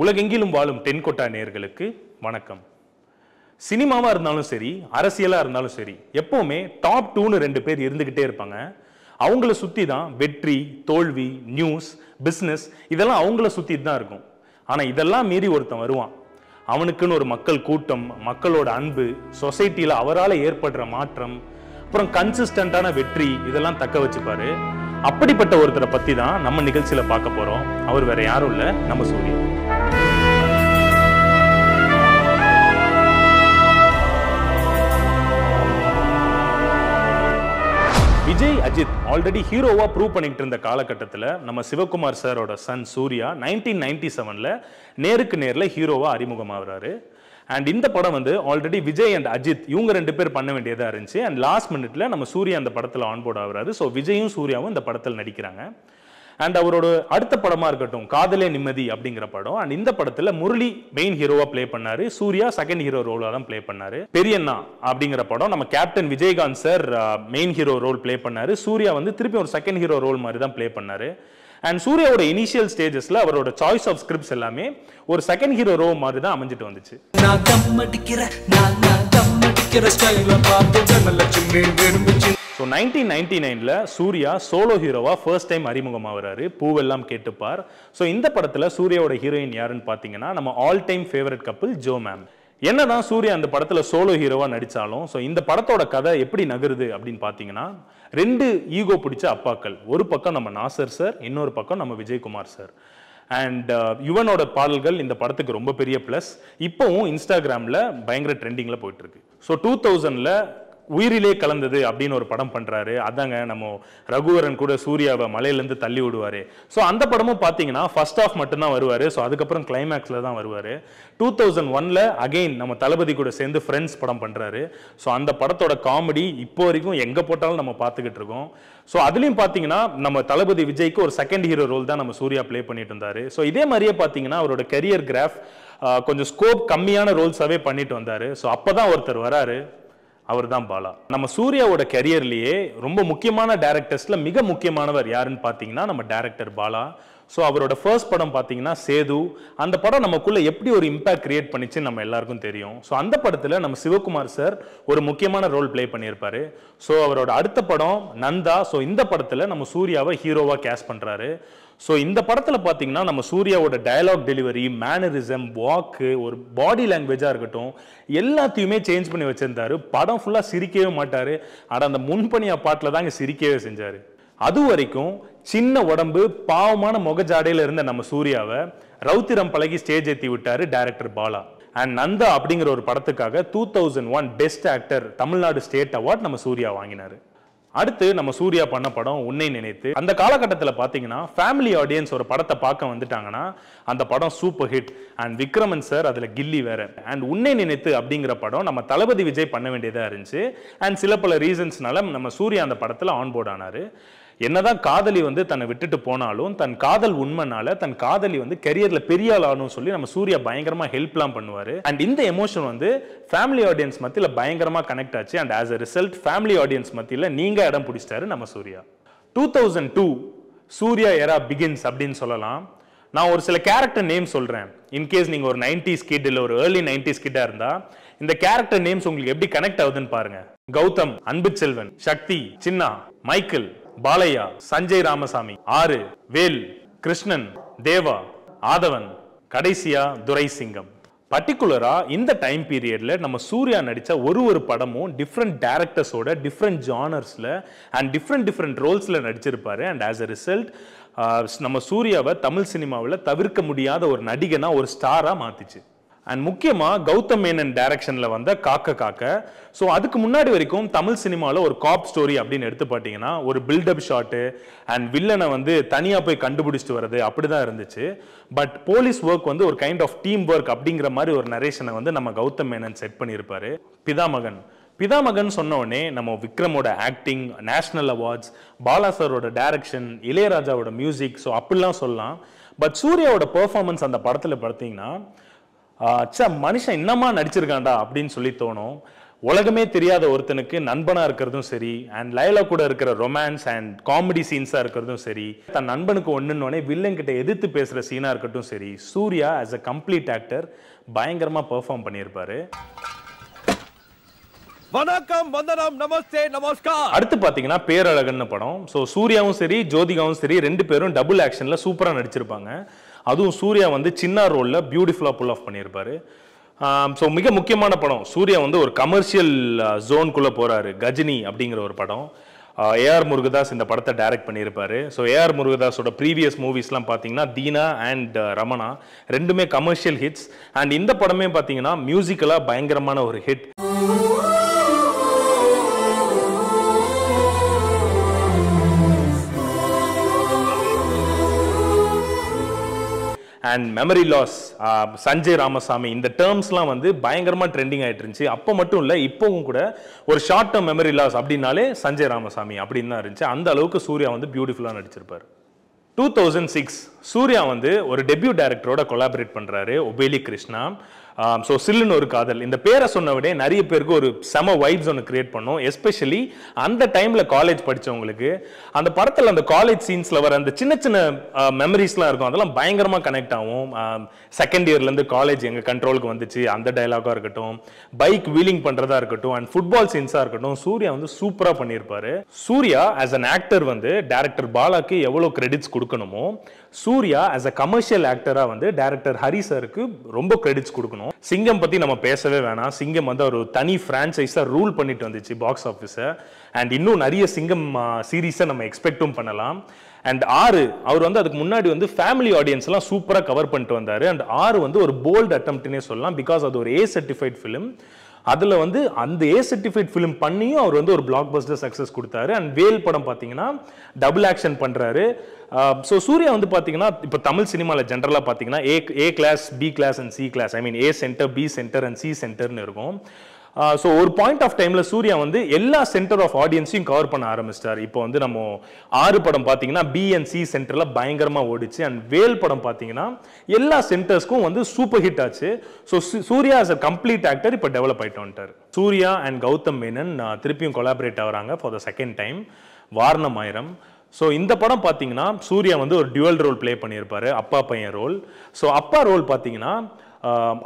உலகெங்கிலும் வாழும் தென்கொட்டா நேர்களுக்கு வணக்கம் சினிமாவாக இருந்தாலும் சரி அரசியலாக இருந்தாலும் சரி எப்போவுமே டாப் டூன்னு ரெண்டு பேர் இருந்துக்கிட்டே இருப்பாங்க அவங்கள சுற்றி தான் வெற்றி தோல்வி நியூஸ் பிஸ்னஸ் இதெல்லாம் அவங்கள சுற்றி தான் இருக்கும் ஆனால் இதெல்லாம் மீறி ஒருத்தன் வருவான் அவனுக்குன்னு ஒரு மக்கள் கூட்டம் மக்களோட அன்பு சொசைட்டியில் அவரால் ஏற்படுற மாற்றம் அப்புறம் கன்சிஸ்டண்ட்டான வெற்றி இதெல்லாம் தக்க வச்சுப்பாரு அப்படிப்பட்ட ஒருத்தரை பற்றி தான் நம்ம நிகழ்ச்சியில் பார்க்க போகிறோம் அவர் வேற யாரும் இல்லை நம்ம சூரியன் அஜித் ஆல்ரெடி ஹீரோவாக ப்ரூவ் பண்ணிட்டு இருந்த காலகட்டத்தில் நம்ம சிவகுமார் சாரோட சன் சூர்யா நைன்டீன் நைன்டி செவனில் நேருக்கு நேரில் ஹீரோவாக அறிமுகமாகிறாரு அண்ட் இந்த படம் வந்து ஆல்ரெடி விஜய் அண்ட் அஜித் இவங்க ரெண்டு பேர் பண்ண வேண்டியதாக இருந்துச்சு அண்ட் லாஸ்ட் மினிட்ல நம்ம சூர்யா அந்த படத்தில் ஆன்போர்ட் ஆகுறாரு ஸோ விஜயும் சூர்யாவும் இந்த படத்தில் நடிக்கிறாங்க அண்ட் அவரோட அடுத்த படமா இருக்கட்டும் காதலே நிம்மதி அப்படிங்கிற படம் அண்ட் இந்த படத்தில் முரளி மெயின் ஹீரோவாக ப்ளே பண்ணாரு சூர்யா செகண்ட் ஹீரோ ரோலா தான் ப்ளே பண்ணாரு பெரியண்ணா அப்படிங்கிற படம் நம்ம captain Vijayakanth sir main hero role play பண்ணார் சூர்யா வந்து திருப்பி ஒரு செகண்ட் ஹீரோ ரோல் மாதிரி தான் ப்ளே பண்ணார் அண்ட் சூர்யாவோட இனிஷியல் ஸ்டேஜஸில் அவரோட சாய்ஸ் ஆஃப் ஸ்கிரிப்ட்ஸ் எல்லாமே ஒரு செகண்ட் ஹீரோ ரோ மாதிரி தான் அமைஞ்சிட்டு வந்துச்சு நான் தம் நான் ஸ்டைல பார்த்து விரும்பிச்சு ஸோ நைன்டீன் நைன்டி நைனில் சூர்யா சோலோ ஹீரோவாக ஃபர்ஸ்ட் டைம் அறிமுகமாகிறாரு பூவெல்லாம் கேட்டுப்பார் ஸோ இந்த படத்தில் சூர்யாவோட ஹீரோயின் யாருன்னு பார்த்தீங்கன்னா நம்ம all time favourite couple Jo ma'am என்னதான் சூர்யா அந்த படத்தில் சோலோ ஹீரோவாக நடித்தாலும் ஸோ இந்த படத்தோட கதை எப்படி நகருது அப்படின்னு பார்த்தீங்கன்னா ரெண்டு ஈகோ பிடிச்ச அப்பாக்கள் ஒரு பக்கம் நம்ம நாசர் சார் இன்னொரு பக்கம் நம்ம விஜயகுமார் சார் அண்ட் uh, யுவனோட பாடல்கள் இந்த படத்துக்கு ரொம்ப பெரிய ப்ளஸ் இப்போவும் இன்ஸ்டாகிராமில் பயங்கர ட்ரெண்டிங்கில் போயிட்டுருக்கு ஸோ டூ தௌசண்டில் உயிரிலே கலந்தது அப்படின்னு ஒரு படம் பண்ணுறாரு அதாங்க நம்ம ரகுவரன் கூட சூர்யாவை மலையிலேருந்து தள்ளி விடுவார் ஸோ அந்த படமும் பார்த்தீங்கன்னா ஃபர்ஸ்ட் ஆஃப் மட்டும்தான் வருவார் ஸோ அதுக்கப்புறம் கிளைமேக்ஸில் தான் வருவார் டூ தௌசண்ட் ஒனில் அகெயின் நம்ம தளபதி கூட சேர்ந்து ஃப்ரெண்ட்ஸ் படம் பண்ணுறாரு ஸோ அந்த படத்தோட காமெடி இப்போ வரைக்கும் எங்கே போட்டாலும் நம்ம பார்த்துக்கிட்டு இருக்கோம் ஸோ அதுலேயும் பார்த்தீங்கன்னா நம்ம தளபதி விஜய்க்கு ஒரு செகண்ட் ஹீரோ ரோல் தான் நம்ம சூர்யா ப்ளே பண்ணிட்டு இருந்தார் ஸோ இதே மாதிரியே பார்த்தீங்கன்னா அவரோட கெரியர் கிராஃப் கொஞ்சம் ஸ்கோப் கம்மியான ரோல்ஸாகவே பண்ணிட்டு வந்தார் ஸோ அப்போ தான் ஒருத்தர் வராரு அவர் தான் பாலா நம்ம சூர்யாவோட கெரியர்லேயே ரொம்ப முக்கியமான டேரக்டர்ஸில் மிக முக்கியமானவர் யாருன்னு பார்த்தீங்கன்னா நம்ம டேரக்டர் பாலா ஸோ அவரோட ஃபர்ஸ்ட் படம் பார்த்தீங்கன்னா சேது அந்த படம் நமக்குள்ளே எப்படி ஒரு இம்பாக்ட் கிரியேட் பண்ணிச்சுன்னு நம்ம எல்லாருக்கும் தெரியும் ஸோ அந்த படத்தில் நம்ம சிவகுமார் சார் ஒரு முக்கியமான ரோல் ப்ளே பண்ணியிருப்பாரு ஸோ அவரோட அடுத்த படம் நந்தா ஸோ இந்த படத்தில் நம்ம சூர்யாவை ஹீரோவாக கேஸ் பண்ணுறாரு ஸோ இந்த படத்தில் பார்த்தீங்கன்னா நம்ம சூர்யாவோட டயலாக் டெலிவரி மேனரிசம் வாக்கு ஒரு பாடி லாங்குவேஜாக இருக்கட்டும் எல்லாத்தையுமே சேஞ்ச் பண்ணி வச்சுருந்தாரு படம் ஃபுல்லாக சிரிக்கவே மாட்டார் ஆனால் அந்த முன்பணியா பாட்டில் இங்கே சிரிக்கவே செஞ்சார் அது வரைக்கும் சின்ன உடம்பு பாவமான முகஜாடையில் இருந்த நம்ம சூர்யாவை ரவுத்திரம் பழகி ஸ்டேஜ் ஏற்றி விட்டார் டேரக்டர் பாலா அண்ட் நந்தா அப்படிங்கிற ஒரு படத்துக்காக two thousand one best actor Tamil Nadu state award நம்ம சூர்யா வாங்கினார் அடுத்து நம்ம சூர்யா பண்ண படம் உன்னை நினைத்து அந்த காலகட்டத்தில் பார்த்தீங்கன்னா ஃபேமிலி ஆடியன்ஸ் ஒரு படத்தை பார்க்க வந்துட்டாங்கன்னா அந்த படம் super hit and Vikraman sir அதில் கில்லி வேற அண்ட் உன்னை நினைத்து அப்படிங்கிற படம் நம்ம தளபதி விஜய் பண்ண வேண்டியதாக இருந்துச்சு அண்ட் சில பல ரீசன்ஸ்னால நம்ம சூர்யா அந்த படத்தில் ஆன்போர்ட் ஆனார் என்னதான் காதலி வந்து தன்னை விட்டுட்டு போனாலும் தன் காதல் உண்மைனால தன் காதலி வந்து கரியர்ல பெரிய ஆளானும் சொல்லி நம்ம சூர்யா பயங்கரமா ஹெல்ப்லாம் பண்ணுவார் அண்ட் இந்த எமோஷன் வந்து ஃபேமிலி ஆடியன்ஸ் மத்தியில் பயங்கரமாக கனெக்ட் ஆச்சு and as a result family audience மத்தியில் நீங்கள் இடம் பிடிச்சிட்டாரு நம்ம Suriya two thousand two Suriya era begins அப்படின்னு சொல்லலாம் நான் ஒரு சில கேரக்டர் நேம் சொல்கிறேன் இன்கேஸ் நீங்கள் ஒரு நைன்டிஸ் கிட் இல்லை ஒரு ஏர்லி நைன்டிஸ் கிட்டாக இருந்தால் இந்த கேரக்டர் நேம்ஸ் உங்களுக்கு எப்படி கனெக்ட் ஆகுதுன்னு பாருங்கள் கௌதம் அன்பு செல்வன் சக்தி சின்னா மைக்கேல் பாலையா சஞ்சய் ராமசாமி ஆறு வேல் கிருஷ்ணன் தேவா ஆதவன் கடைசியா துரைசிங்கம் பர்டிகுலரா இந்த டைம் பீரியட்ல நம்ம சூர்யா நடித்த ஒரு ஒரு படமும் டிஃப்ரெண்ட் டேரக்டர்ஸோட டிஃப்ரெண்ட் ஜானர்ஸில் அண்ட் டிஃப்ரெண்ட் டிஃப்ரெண்ட் ரோல்ஸில் நடிச்சிருப்பாரு அண்ட் ஆஸ் அ ரிசல்ட் நம்ம சூர்யாவை தமிழ் சினிமாவில் தவிர்க்க முடியாத ஒரு நடிகனாக ஒரு ஸ்டாராக மாற்றிச்சு அண்ட் முக்கியமாக கௌதம் மேனன் டைரக்ஷனில் வந்த காக்க காக்க ஸோ அதுக்கு முன்னாடி வரைக்கும் தமிழ் சினிமாவில் ஒரு காப் ஸ்டோரி அப்படின்னு எடுத்து பார்த்தீங்கன்னா ஒரு பில்டப் ஷாட்டு அண்ட் வில்லனை வந்து தனியாக போய் கண்டுபிடிச்சிட்டு வர்றது அப்படி தான் இருந்துச்சு பட் போலீஸ் ஒர்க் வந்து ஒரு கைண்ட் ஆஃப் டீம் ஒர்க் அப்படிங்கிற மாதிரி ஒரு நரேஷனை வந்து நம்ம கௌதம் மேனன் செட் பண்ணியிருப்பார் பிதாமகன் பிதாமகன் சொன்னோடனே நம்ம விக்ரமோட ஆக்டிங் நேஷ்னல் அவார்ட்ஸ் பாலா சாரோட டைரக்ஷன் இளையராஜாவோட மியூசிக் ஸோ அப்படிலாம் சொல்லலாம் பட் சூர்யாவோட பெர்ஃபார்மன்ஸ் அந்த படத்தில் பார்த்தீங்கன்னா சே மனுஷன் என்னமா நடிச்சிருக்காண்டா அப்படின்னு சொல்லி தோணும் உலகமே தெரியாத ஒருத்தனுக்கு நண்பனாக இருக்கிறதும் சரி அண்ட் லைவ்ல கூட இருக்கிற ரொமான்ஸ் அண்ட் காமெடி சீன்ஸாக இருக்கிறதும் சரி தன் நண்பனுக்கு வில்லன் கிட்ட எதிர்த்து பேசுகிற சீனாக இருக்கட்டும் சரி Suriya as a complete actor பயங்கரமாக பெர்ஃபார்ம் பண்ணியிருப்பார் வணக்கம் வந்தனம் நமஸ்தே நமஸ்கார் அடுத்து பாத்தீங்கன்னா பேரழகன் படம் ஸோ சூர்யாவும் சரி ஜோதிகாவும் சரி ரெண்டு பேரும் டபுள் ஆக்ஷன்ல சூப்பரா நடிச்சிருப்பாங்க அதுவும் சூர்யா வந்து சின்ன ரோலில் பியூட்டிஃபுல்லாக புல் ஆஃப் பண்ணியிருப்பார் ஸோ மிக முக்கியமான படம் சூர்யா வந்து ஒரு கமர்ஷியல் ஜோனுக்குள்ளே போகிறாரு கஜினி அப்படிங்கிற ஒரு படம் ஏஆர் முருகதாஸ் இந்த படத்தை டைரக்ட் பண்ணியிருப்பாரு ஸோ ஏஆர் முருகதாஸோட ப்ரீவியஸ் மூவிஸ்லாம் பார்த்தீங்கன்னா தீனா அண்ட் ரமணா ரெண்டுமே கமர்ஷியல் ஹிட்ஸ் அண்ட் இந்த படமே பார்த்தீங்கன்னா மியூசிக்கலாக பயங்கரமான ஒரு hit and memory loss Sanjay Ramasamy இந்த டேர்ம்ஸ்லாம் வந்து பயங்கரமாக ட்ரெண்டிங் ஆகிட்டு இருந்துச்சு அப்போ மட்டும் இல்லை இப்போவும் கூட ஒரு ஷார்ட் டேர்ம் மெமரி லாஸ் அப்படின்னாலே சஞ்சய் ராமசாமி அப்படின்னு தான் இருந்துச்சு அந்த அளவுக்கு சூர்யா வந்து பியூட்டிஃபுல்லாக நடிச்சிருப்பார் டூ தௌசண்ட் சிக்ஸ் சூர்யா வந்து ஒரு டெபியூ டேரக்டரோட கொலாபரேட் பண்ணுறாரு ஒபேலி கிருஷ்ணா ஸோ சில்லுன்னு ஒரு காதல் இந்த பேரை சொன்னவிடே நிறைய பேருக்கு ஒரு செம வைப்ஸ் ஒன்று கிரியேட் பண்ணும் எஸ்பெஷலி அந்த டைமில் காலேஜ் படித்தவங்களுக்கு அந்த படத்தில் அந்த காலேஜ் சீன்ஸில் வர அந்த சின்ன சின்ன மெமரிஸ்லாம் இருக்கும் அதெல்லாம் பயங்கரமாக கனெக்ட் ஆகும் செகண்ட் இயர்லேருந்து காலேஜ் எங்கள் கண்ட்ரோலுக்கு வந்துச்சு அந்த டைலாகாக இருக்கட்டும் பைக் வீலிங் பண்ணுறதா இருக்கட்டும் அண்ட் ஃபுட்பால் சீன்ஸாக இருக்கட்டும் சூர்யா வந்து சூப்பராக பண்ணியிருப்பார் சூர்யா ஆஸ் அன் ஆக்டர் வந்து டேரக்டர் பாலாக்கு எவ்வளோ கிரெடிட்ஸ் கொடுக்கணுமோ சூர்யா அஸ் அ கமர்ஷியல் ஆக்டராக வந்து டேரக்டர் ஹரி சாருக்கு ரொம்ப கிரெடிட்ஸ் கொடுக்கணும் சிங்கம் பற்றி நம்ம பேசவே வேணாம் சிங்கம் வந்து ஒரு தனி ஃப்ரான்ச்சைஸாக ரூல் பண்ணிட்டு வந்துச்சு பாக்ஸ் ஆஃபீஸை அண்ட் இன்னும் நிறைய சிங்கம் சீரீஸை நம்ம எக்ஸ்பெக்டும் பண்ணலாம் அண்ட் ஆறு அவர் வந்து அதுக்கு முன்னாடி வந்து ஃபேமிலி ஆடியன்ஸ்லாம் சூப்பராக கவர் பண்ணிட்டு வந்தார் அண்ட் ஆறு வந்து ஒரு போல்டு அட்டம்ப்ட்னே சொல்லலாம் பிகாஸ் அது ஒரு ஏ சர்டிஃபைட் ஃபிலிம் அதில் வந்து அந்த ஏ சர்டிஃபைட் ஃபிலிம் பண்ணியும் அவர் வந்து ஒரு பிளாக் பஸ்டர் சக்ஸஸ் கொடுத்தாரு அண்ட் வேல் படம் பார்த்தீங்கன்னா டபுள் ஆக்ஷன் பண்ணுறாரு ஸோ uh, சூர்யா வந்து பார்த்தீங்கன்னா இப்போ தமிழ் சினிமாவில் ஜென்ரலாக பார்த்தீங்கன்னா A A class B class and C class I mean A centre B centre and C சென்டர்னு இருக்கும் ஸோ ஒரு பாயிண்ட் ஆஃப் டைமில் சூர்யா வந்து எல்லா சென்டர் ஆஃப் ஆடியன்ஸையும் கவர் பண்ண ஆரம்பிச்சிட்டார் இப்போ வந்து நம்ம ஆறு படம் பார்த்தீங்கன்னா பிஎன்சி சென்டரில் பயங்கரமாக ஓடிச்சு அண்ட் வேல் படம் பார்த்தீங்கன்னா எல்லா சென்டர்ஸ்க்கும் வந்து சூப்பர் ஹிட் ஆச்சு so Suriya as a complete actor இப்போ டெவலப் ஆகிட்டு வந்துட்டார் சூர்யா அண்ட் கௌதம் மேனன் திருப்பியும் கொலாபரேட் ஆகிறாங்க for the second time Vaaranam Aayiram so இந்த படம் பார்த்தீங்கன்னா சூர்யா வந்து ஒரு டியூவல் ரோல் ப்ளே பண்ணியிருப்பாரு அப்பா பையன் ரோல் ஸோ அப்பா ரோல் பார்த்தீங்கன்னா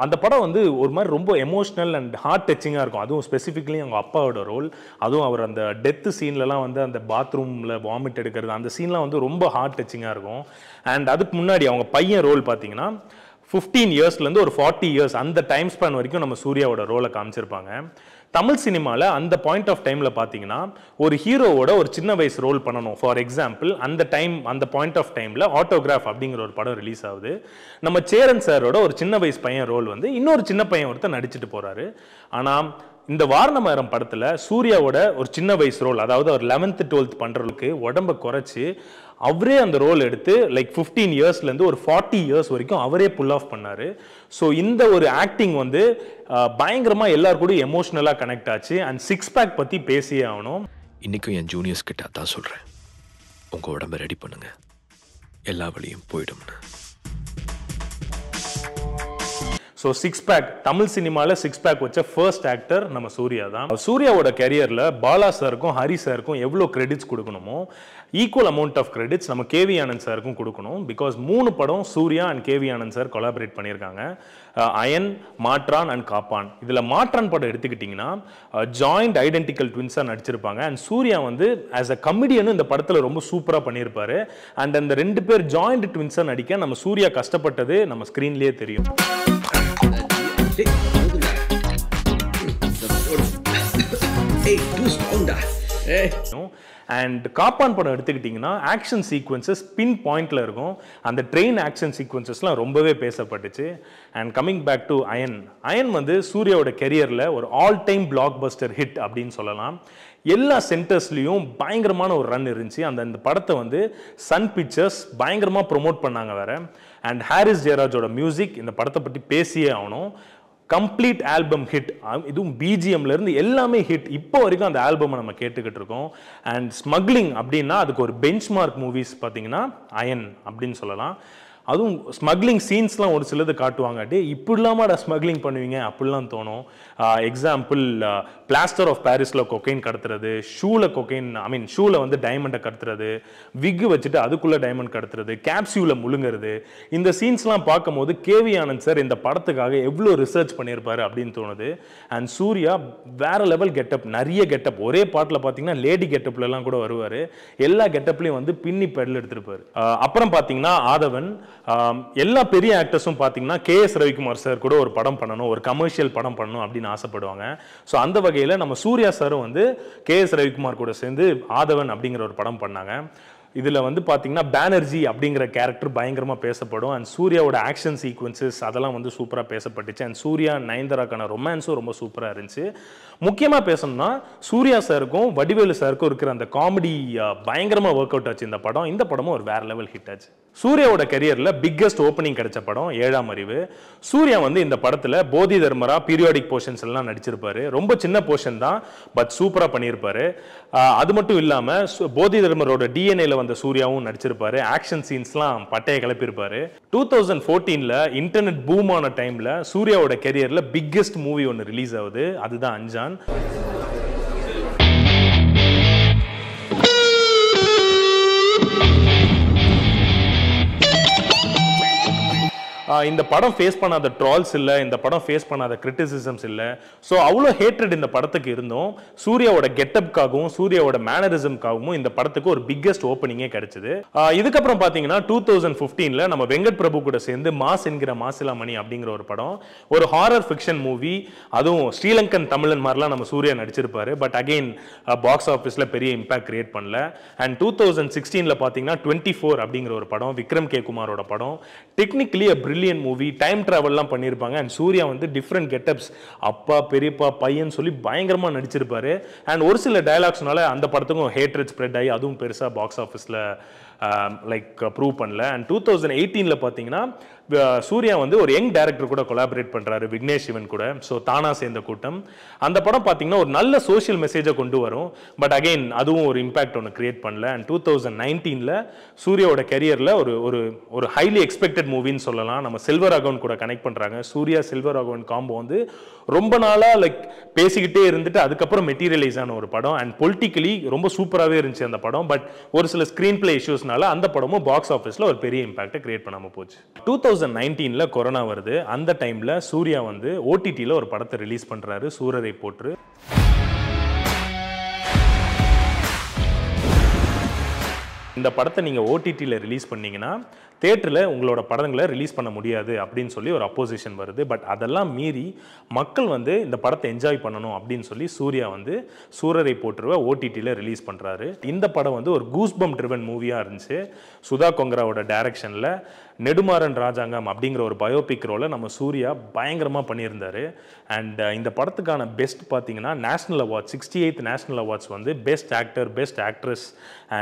அந்த படம் வந்து ஒரு மாதிரி ரொம்ப எமோஷ்னல் அண்ட் ஹார்ட் டச்சிங்காக இருக்கும் அதுவும் ஸ்பெசிஃபிக்லி அவங்க அப்பாவோட ரோல் அதுவும் அவர் அந்த டெத்து சீன்லலாம் வந்து அந்த பாத்ரூமில் வாமிட் எடுக்கிறது அந்த சீன்லாம் வந்து ரொம்ப ஹார்ட் டச்சிங்காக இருக்கும் அண்ட் அதுக்கு முன்னாடி அவங்க பையன் ரோல் பார்த்தீங்கன்னா ஃபிஃப்டீன் இயர்ஸ்லேருந்து ஒரு ஃபார்ட்டி இயர்ஸ் அந்த டைம் ஸ்பேன் வரைக்கும் நம்ம சூர்யாவோட ரோலை காமிச்சிருப்பாங்க தமிழ் சினிமாவில் அந்த பாயிண்ட் ஆஃப் டைமில் பார்த்தீங்கன்னா ஒரு ஹீரோவோட ஒரு சின்ன வயசு ரோல் பண்ணணும் ஃபார் எக்ஸாம்பிள் அந்த டைம் அந்த பாயிண்ட் ஆஃப் டைமில் ஆட்டோகிராஃப் அப்படிங்கிற ஒரு படம் ரிலீஸ் ஆகுது நம்ம சேரன் சாரோட ஒரு சின்ன வயசு பையன் ரோல் வந்து இன்னொரு சின்ன பையன் ஒருத்தர் நடிச்சிட்டு போகிறாரு ஆனால் இந்த வாரணமரம் படத்தில் சூர்யாவோட ஒரு சின்ன வயசு ரோல் அதாவது அவர் லெவன்த்து டுவெல்த் பண்ணுறவங்களுக்கு உடம்பை குறைச்சி அவரே அந்த ரோல் எடுத்து லைக் ஃபிஃப்டீன் இயர்ஸ்லேருந்து ஒரு ஃபார்ட்டி இயர்ஸ் வரைக்கும் அவரே புல் ஆஃப் பண்ணார் ஸோ இந்த ஒரு ஆக்டிங் வந்து பயங்கரமாக எல்லாரு கூட எமோஷ்னலாக கனெக்ட் ஆச்சு அண்ட் சிக்ஸ் பேக் பற்றி பேசியே ஆகணும் இன்றைக்கும் என் ஜூனியர்ஸ் கிட்ட தான் சொல்கிறேன் உங்கள் உடம்ப ரெடி பண்ணுங்க எல்லா வழியும் போயிடும்னு ஸோ சிக்ஸ் பேக் தமிழ் சினிமாவில் சிக்ஸ் பேக் வச்ச ஃபர்ஸ்ட் ஆக்டர் நம்ம சூர்யா தான் சூர்யாவோட கரியரில் பாலா சாருக்கும் ஹரி சாருக்கும் எவ்வளோ கிரெடிட்ஸ் கொடுக்கணுமோ ஈக்குவல் அமௌண்ட் ஆஃப் கிரெடிட்ஸ் நம்ம கேவி ஆனந்த் சாருக்கும் கொடுக்கணும் பிகாஸ் மூணு படம் Suriya and KV Anand sir collaborate பண்ணியிருக்காங்க அயன் மாற்றான் அண்ட் காப்பான் இதில் மாற்றான் படம் எடுத்துக்கிட்டிங்கன்னா ஜாயிண்ட் ஐடென்டிக்கல் ட்வின்ஸாக நடிச்சிருப்பாங்க அண்ட் சூர்யா வந்து ஆஸ் அ கமெடியனும் இந்த படத்தில் ரொம்ப சூப்பராக பண்ணியிருப்பார் அண்ட் அந்த ரெண்டு பேர் ஜாயிண்ட் ட்வின்ஸாக நடிக்க நம்ம சூர்யா கஷ்டப்பட்டது நம்ம ஸ்க்ரீன்லேயே தெரியும் ஏய் அண்ட் காப்பான் படம் எடுத்துக்கிட்டிங்கன்னா ஆக்ஷன் சீக்வன்சஸ் பின் பாயிண்டில் இருக்கும் அந்த ட்ரெயின் ஆக்ஷன் சீக்வன்சஸ்லாம் ரொம்பவே பேசப்பட்டுச்சு and coming back to Ayan Ayan வந்து சூர்யாவோட கெரியரில் ஒரு all time blockbuster hit அப்படின்னு சொல்லலாம் எல்லா சென்டர்ஸ்லேயும் பயங்கரமான ஒரு ரன் இருந்துச்சு அந்த அந்த படத்தை வந்து சன் பிக்சர்ஸ் பயங்கரமாக ப்ரொமோட் பண்ணாங்க வேறு அண்ட் ஹாரிஸ் ஜெயராஜோட மியூசிக் இந்த படத்தை பற்றி பேசியே ஆகணும் கம்ப்ளீட் ஆல்பம் ஹிட் இதுவும் பிஜிஎம்ல இருந்து எல்லாமே ஹிட் இப்போ வரைக்கும் அந்த ஆல்பமை நம்ம கேட்டுக்கிட்டு இருக்கோம் அண்ட் ஸ்மக்லிங் அப்படின்னா அதுக்கு ஒரு பெஞ்ச் மார்க் மூவிஸ் பார்த்தீங்கன்னா அயன் அப்படின்னு சொல்லலாம் அதுவும் ஸ்மக்லிங் சீன்ஸ்லாம் ஒரு சிலது காட்டுவாங்க டே இப்படிலாமாடா ஸ்மக்லிங் பண்ணுவீங்க அப்படிலாம் தோணும் எக்ஸாம்பிள் பிளாஸ்டர் ஆஃப் பாரிஸில் கொக்கைன் கடத்துறது ஷூவில் கொக்கைன் ஐ மீன் ஷூவில் வந்து டைமண்டை கடத்துறது விக்கு வச்சுட்டு அதுக்குள்ளே டைமண்ட் கடத்துறது கேப்சியூவில் முழுங்குறது இந்த சீன்ஸ்லாம் பார்க்கும்போது கேவி ஆனந்த் சார் இந்த படத்துக்காக எவ்வளோ ரிசர்ச் பண்ணியிருப்பாரு அப்படின்னு தோணுது அண்ட் சூர்யா வேற லெவல் கெட்டப் நிறைய கெட்டப் ஒரே பாட்டில் பார்த்தீங்கன்னா லேடி கெட்டப்லலாம் கூட வருவார் எல்லா கெட்டப்லையும் வந்து பின்னி பெடல் எடுத்திருப்பார் அப்புறம் பார்த்தீங்கன்னா ஆதவன் எல்லா பெரிய ஆக்டர்ஸும் பார்த்தீங்கன்னா கே எஸ் ரவிக்குமார் சார் கூட ஒரு படம் பண்ணணும் ஒரு கமர்ஷியல் படம் பண்ணணும் அப்படின்னு ஆசைப்படுவாங்க ஸோ அந்த வகையில் நம்ம சூர்யா சாரும் வந்து கே எஸ் ரவிக்குமார் கூட சேர்ந்து ஆதவன் அப்படிங்கிற ஒரு படம் பண்ணாங்க இதில் வந்து பார்த்தீங்கன்னா பேனர்ஜி அப்படிங்கிற கேரக்டர் பயங்கரமாக பேசப்படும் அண்ட் சூர்யாவோட ஆக்ஷன் சீக்வன்சஸ் அதெல்லாம் வந்து சூப்பராக பேசப்பட்டுச்சு அண்ட் சூர்யா நயன்தாராக்கான ரொமான்ஸும் ரொம்ப சூப்பராக இருந்துச்சு முக்கியமாக பேசணும்னா சூர்யா சாருக்கும் வடிவேலு சாருக்கும் இருக்கிற அந்த காமெடி பயங்கரமாக ஒர்க் அவுட் ஆச்சு இந்த படம் இந்த படமும் ஒரு வேறு லெவல் ஹிட் ஆச்சு சூர்யாவோட கரியரில் பிக்கஸ்ட் ஓப்பனிங் கிடைச்ச படம் ஏழாம் அறிவு சூர்யா வந்து இந்த படத்தில் போதி தர்மரா பீரியாடிக் போர்ஷன்ஸ் எல்லாம் நடிச்சிருப்பாரு ரொம்ப சின்ன போர்ஷன் தான் பட் சூப்பராக பண்ணியிருப்பாரு அது மட்டும் இல்லாமல் போதி தர்மரோட டிஎன்ஏல வந்து அந்த சூர்யாவும் நடிச்சிருப்பாரு ஆக்ஷன் சீன்ஸ்லாம் பட்டையை கிளப்பியிருப்பாரு டூ தௌசண்ட் ஃபோர்டீனில் இன்டர்நெட் பூமான டைம்ல டைமில் சூர்யாவோட கெரியரில் பிக்கெஸ்ட் மூவி ஒன்று ரிலீஸ் ஆகுது அதுதான் அஞ்சான் இந்த படம் ஃபேஸ் பண்ணாத ட்ரால்ஸ் இல்லை இந்த படம் ஃபேஸ் பண்ணாத கிரிட்டிசிசம்ஸ் இல்லை ஸோ அவ்வளோ ஹேட்ரட் இந்த படத்துக்கு இருந்தும் சூர்யாவோட கெட்டப்காகவும் சூர்யாவோட மேனரிசம்காகவும் இந்த படத்துக்கு ஒரு பிக்கெஸ்ட் ஓப்பனிங்கே கிடைச்சிது இதுக்கப்புறம் பார்த்தீங்கன்னா டூ தௌசண்ட் ஃபிஃப்டீனில் நம்ம வெங்கட் பிரபு கூட சேர்ந்து மாஸ் என்கிற மாசிலா மணி அப்படிங்கிற ஒரு படம் ஒரு ஹாரர் ஃபிக்ஷன் மூவி அதுவும் ஸ்ரீலங்கன் தமிழன் மாதிரிலாம் நம்ம சூர்யா நடிச்சிருப்பாரு பட் அகெயின் பாக்ஸ் ஆஃபீஸில் பெரிய இம்பாக்ட் கிரியேட் பண்ணல அண்ட் டூ தௌசண்ட் சிக்ஸ்டீனில் பார்த்தீங்கன்னா டுவெண்ட்டி ஃபோர் அப்படிங்கிற ஒரு படம் விக்ரம் கே குமாரோட படம் technically a brilliant movie time ட்ராவல்லாம் பண்ணியிருப்பாங்க அண்ட் சூர்யா வந்து டிஃப்ரெண்ட் கெட்டப்ஸ் அப்பா பெரியப்பா பையன் சொல்லி பயங்கரமாக நடிச்சிருப்பாரு அண்ட் ஒரு சில டைலாக்ஸ்னால அந்த படத்துக்கும் ஹேட்ரட் ஸ்ப்ரெட் ஆகி அதுவும் பெருசாக பாக்ஸ் ஆஃபீஸில் லைக் um, ப்ரூவ் uh, பண்ணல அண்ட் டூ தௌசண்ட் எயிட்டீனில் பார்த்தீங்கன்னா சூர்யா வந்து ஒரு யங் டேரக்டர் கூட கொலாபரேட் பண்ணுறாரு விக்னேஷ் சிவன் கூட ஸோ தானா சேர்ந்த கூட்டம் அந்த படம் பார்த்தீங்கன்னா ஒரு நல்ல சோஷியல் மெசேஜை கொண்டு வரும் பட் அகெயின் அதுவும் ஒரு இம்பாக்ட் ஒன்று கிரியேட் பண்ணல அண்ட் டூ தௌசண்ட் நைன்டீனில் சூர்யாவோட கெரியரில் ஒரு ஒரு ஒரு ஹைலி எக்ஸ்பெக்டட் மூவின்னு சொல்லலாம் நம்ம சில்வர் அகவுன் கூட கனெக்ட் பண்ணுறாங்க சூர்யா சில்வர் அகவுண்ட் காம்போ வந்து ரொம்ப நாளாக லைக் பேசிக்கிட்டே இருந்துட்டு அதுக்கப்புறம் மெட்டீரியலைஸ் ஆன ஒரு படம் அண்ட் பொலிட்டிக்கலி ரொம்ப சூப்பராகவே இருந்துச்சு அந்த படம் பட் ஒரு சில ஸ்க்ரீன் பிளே இஷ்யூஸ் நியூஸ்னால அந்த படமும் பாக்ஸ் ஆஃபீஸில் ஒரு பெரிய இம்பாக்டை கிரியேட் பண்ணாமல் போச்சு டூ தௌசண்ட் நைன்டீனில் கொரோனா வருது அந்த டைமில் சூர்யா வந்து ஓடிடியில் ஒரு படத்தை ரிலீஸ் பண்ணுறாரு சூரரை போற்று இந்த படத்தை நீங்கள் ஓடிடியில் ரிலீஸ் பண்ணிங்கன்னா தேட்டரில் உங்களோட படங்களை ரிலீஸ் பண்ண முடியாது அப்படின்னு சொல்லி ஒரு அப்போசிஷன் வருது பட் அதெல்லாம் மீறி மக்கள் வந்து இந்த படத்தை என்ஜாய் பண்ணணும் அப்படின்னு சொல்லி சூர்யா வந்து சூரரை போட்டுருவ ஓடிடியில் ரிலீஸ் பண்ணுறாரு இந்த படம் வந்து ஒரு கூஸ்பம் ட்ரிவன் மூவியாக இருந்துச்சு சுதா கொங்கராவோட டேரக்ஷனில் நெடுமாறன் ராஜாங்கம் அப்படிங்கிற ஒரு பயோபிக் ரோலை நம்ம சூர்யா பயங்கரமாக பண்ணியிருந்தார் அண்ட் இந்த படத்துக்கான பெஸ்ட் பார்த்தீங்கன்னா national awards sixty eighth national awards வந்து best actor best actress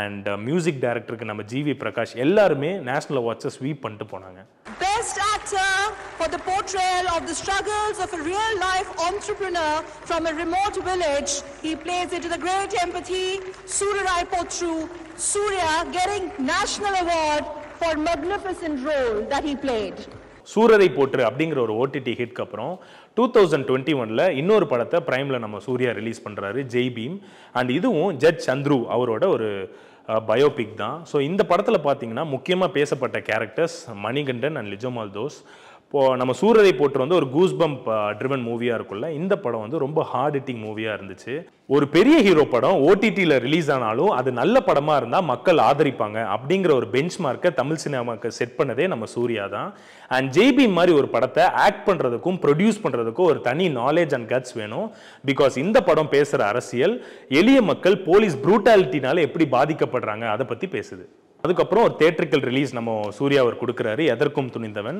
and music டைரக்டருக்கு நம்ம ஜிவி பிரகாஷ் எல்லாருமே நேஷ்னல் அவார்ட்ஸை ஸ்வீப் பண்ணிட்டு போனாங்க Best actor for the portrayal of the struggles of a real life entrepreneur from a remote village. He plays it with a great empathy. Surarai Potru, Surya getting National Award for magnificent role that he played. சூரரை போற்று அப்படிங்கிற ஒரு OTT ஹிட்க்கு அப்புறம் two thousand twenty ஒனில் இன்னொரு படத்தை ப்ரைமில் நம்ம Suriya release பண்ணுறாரு Jai Bhim and இதுவும் ஜட் சந்த்ரு அவரோட ஒரு பயோபிக் தான் ஸோ இந்த படத்தில் பார்த்தீங்கன்னா முக்கியமாக பேசப்பட்ட characters Manikandan and Lijomol those இப்போது நம்ம சூரரை போட்டு வந்து ஒரு கூஸ் பம்ப் ட்ரிவன் மூவியாக இருக்கும்ல இந்த படம் வந்து ரொம்ப ஹார்ட் ஹிட்டிங் மூவியாக இருந்துச்சு ஒரு பெரிய ஹீரோ படம் ஓடிடியில் ரிலீஸ் ஆனாலும் அது நல்ல படமாக இருந்தால் மக்கள் ஆதரிப்பாங்க அப்படிங்கிற ஒரு பெஞ்ச் மார்க்கை தமிழ் சினிமாவுக்கு செட் பண்ணதே நம்ம சூர்யா தான் அண்ட் ஜேபி மாதிரி ஒரு படத்தை ஆக்ட் பண்ணுறதுக்கும் ப்ரொடியூஸ் பண்ணுறதுக்கும் ஒரு தனி நாலேஜ் அண்ட் கட்ஸ் வேணும் பிகாஸ் இந்த படம் பேசுகிற அரசியல் எளிய மக்கள் போலீஸ் ப்ரூட்டாலிட்டினால எப்படி பாதிக்கப்படுறாங்க அதை பற்றி பேசுது அதுக்கப்புறம் ஒரு தேட்ரிக்கல் ரிலீஸ் நம்ம சூர்யா அவர் கொடுக்குறாரு எதற்கும் துணிந்தவன்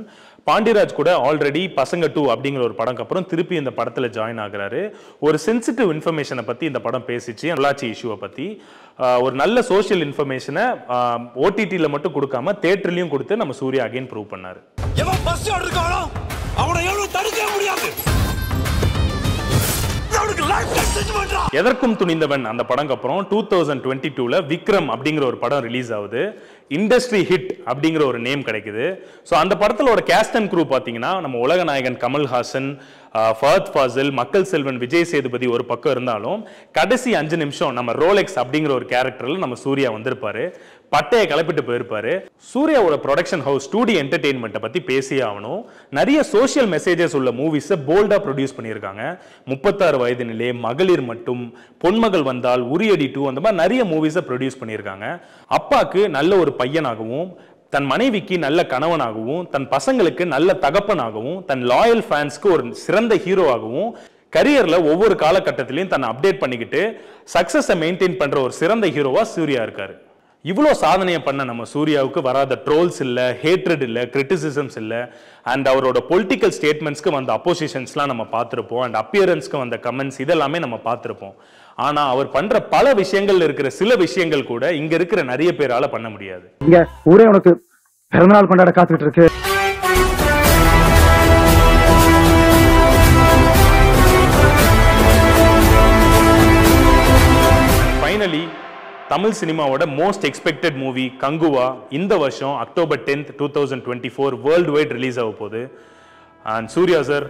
பாண்டியராஜ் கூட ஆல்ரெடி பசங்க டூ அப்படிங்கிற ஒரு படம் அப்புறம் திருப்பி இந்த படத்தில் ஜாயின் ஆகிறாரு ஒரு சென்சிட்டிவ் இன்ஃபர்மேஷனை பற்றி இந்த படம் பேசிச்சு நல்லாட்சி இஷ்யூவை பற்றி ஒரு நல்ல சோஷியல் இன்ஃபர்மேஷனை ஓடிடியில் மட்டும் கொடுக்காம தேட்டர்லையும் கொடுத்து நம்ம சூர்யா அகைன் ப்ரூவ் பண்ணார் அவனை எவ்வளவு தடுக்க முடியாது எதற்கும் துணிந்தவன் அந்த படங்க அப்புறம் டூ தௌசண்ட் டுவெண்ட்டி டூவில் விக்ரம் அப்படிங்கிற ஒரு படம் ரிலீஸ் ஆகுது இண்டஸ்ட்ரி ஹிட் அப்படிங்கிற ஒரு நேம் கிடைக்குது ஸோ அந்த படத்தில் ஒரு கேஸ்ட் அண்ட் குரூப் பார்த்தீங்கன்னா நம்ம உலக நாயகன் கமல்ஹாசன் ஃபர்த் ஃபாசில் மக்கள் செல்வன் விஜய் சேதுபதி ஒரு பக்கம் இருந்தாலும் கடைசி அஞ்சு நிமிஷம் நம்ம ரோலெக்ஸ் அப்படிங்கிற ஒரு கேரக்டரில் நம்ம சூர்யா வந்திருப்பாரு பட்டையை கிளப்பிட்டு போயிருப்பாரு சூர்யாவோட ப்ரொடக்ஷன் ஹவுஸ் ஸ்டூடியோ என்டர்டெயின்மெண்ட்டை பற்றி பேசி ஆகணும் நிறைய சோஷியல் மெசேஜஸ் உள்ள மூவிஸை போல்டாக ப்ரொடியூஸ் பண்ணியிருக்காங்க முப்பத்தாறு வயது நிலை மகளிர் மட்டும் பொன்மகள் வந்தால் உரியடி டூ அந்த மாதிரி நிறைய மூவிஸை ப்ரொடியூஸ் பண்ணியிருக்காங்க அப்பாவுக்கு நல்ல ஒரு பையனாகவும் தன் மனைவிக்கு நல்ல கணவனாகவும் தன் பசங்களுக்கு நல்ல தகப்பனாகவும் தன் லாயல் ஃபேன்ஸ்க்கு ஒரு சிறந்த ஹீரோவாகவும் கரியரில் ஒவ்வொரு காலகட்டத்திலையும் தன்னை அப்டேட் பண்ணிக்கிட்டு சக்ஸஸை மெயின்டைன் பண்ணுற ஒரு சிறந்த ஹீரோவாக சூர்யா இருக்கார் இவ்வளோ சாதனையை பண்ண நம்ம சூர்யாவுக்கு வராத ட்ரோல்ஸ் இல்லை ஹேட்ரட் இல்லை கிரிட்டிசிசம்ஸ் இல்லை அண்ட் அவரோட பொலிட்டிக்கல் ஸ்டேட்மெண்ட்ஸ்க்கு வந்த அப்போசிஷன்ஸ்லாம் நம்ம பார்த்துருப்போம் அண்ட் அப்பியரன்ஸ்க்கு வந்த கமெண்ட்ஸ் இதெல்லாமே நம்ம பார்த்துருப்போம் ஆனால் அவர் பண்ணுற பல விஷயங்கள் இருக்கிற சில விஷயங்கள் கூட இங்கே இருக்கிற நிறைய பேரால் பண்ண முடியாது இங்கே ஊரே உனக்கு பிறந்தநாள் கொண்டாட காத்துக்கிட்டு இருக்கு ஃபைனலி தமிழ் சினிமாவோட மோஸ்ட் எக்ஸ்பெக்டட் மூவி கங்குவா இந்த வருஷம் October tenth two thousand twenty four world wide release ஆக போகுது அண்ட் சூர்யா சார்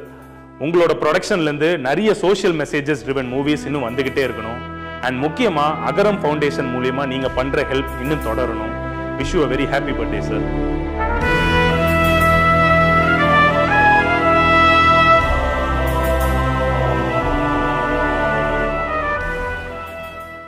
உங்களோட ப்ரொடக்ஷன்லேருந்து நிறைய சோஷியல் மெசேஜஸ் ட்ரிவன் மூவிஸ் இன்னும் வந்துக்கிட்டே இருக்கணும் அண்ட் முக்கியமாக அகரம் ஃபவுண்டேஷன் மூலியமாக நீங்கள் பண்ணுற ஹெல்ப் இன்னும் தொடரணும் wish a very happy birthday sir